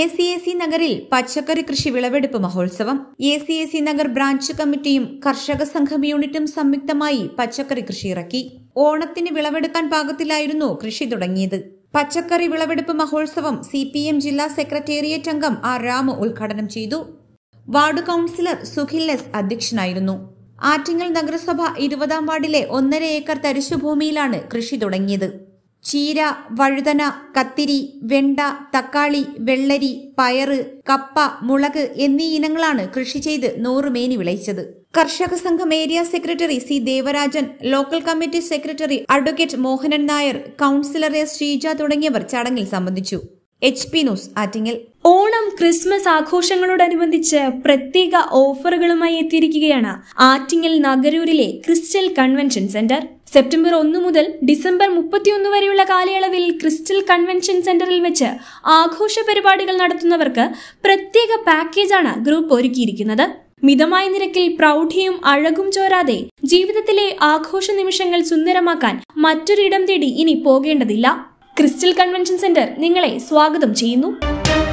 A C A C നഗറിൽ പച്ചക്കറി കൃഷി വിളവെടുപ്പ് മഹോത്സവം A C A C Nagar branch കമ്മിറ്റിയും കർഷക സംഘം യൂണിറ്റും സംയുക്തമായി പച്ചക്കറി കൃഷി ഇറക്കി ഓണത്തിന് വിളവെടുക്കാൻ പാകത്തിലായിരുന്നു കൃഷി തുടങ്ങിയത് പച്ചക്കറി വിളവെടുപ്പ് മഹോത്സവം സി പി എം ജില്ലാ സെക്രട്ടേറിയറ്റ് അംഗം ആർ രാമു ഉദ്ഘാടനം ചെയ്തു വാർഡ് കൌൺസിലർ സുഖിൽ എസ് അധ്യക്ഷനായിരുന്നു ആറ്റിങ്ങൽ നഗരസഭ ഇരുപതാം വാർഡിലെ ഒന്നര ഏക്കർ തരിശുഭൂമിയിലാണ് കൃഷി തുടങ്ങിയത് ചീര വഴുതന കത്തിരി വെണ്ട തക്കാളി വെള്ളരി പയറ് കപ്പ മുളക് എന്നീ ഇനങ്ങളാണ് കൃഷി ചെയ്ത് നൂറ് മേനി വിളയിച്ചത് കർഷക സംഘം area secretary C Devarajan local committee secretary advocate Mohanan Nair councillor S Sreeja തുടങ്ങിയവർ ചടങ്ങിൽ സംബന്ധിച്ചു H P news Attingal Onam Christmas ആഘോഷങ്ങളോടനുബന്ധിച്ച് പ്രത്യേക ഓഫറുകളുമായി എത്തിയിരിക്കുകയാണ് ആറ്റിങ്ങൽ നഗരൂരിലെ ക്രിസ്റ്റൽ കൺവെൻഷൻ സെന്റർ സെപ്റ്റംബർ ഒന്ന് മുതൽ ഡിസംബർ മുപ്പത്തിയൊന്ന് വരെയുള്ള കാലയളവിൽ ക്രിസ്റ്റൽ കൺവെൻഷൻ സെന്ററിൽ വെച്ച് ആഘോഷ പരിപാടികൾ നടത്തുന്നവർക്ക് പ്രത്യേക പാക്കേജാണ് ഗ്രൂപ്പ് ഒരുക്കിയിരിക്കുന്നത് മിതമായ നിരക്കിൽ പ്രൗഢിയും അഴകും ചോരാതെ ജീവിതത്തിലെ ആഘോഷ നിമിഷങ്ങൾ സുന്ദരമാക്കാൻ മറ്റൊരിടം തേടി ഇനി പോകേണ്ടതില്ല ക്രിസ്റ്റൽ കൺവെൻഷൻ സെന്റർ നിങ്ങളെ സ്വാഗതം ചെയ്യുന്നു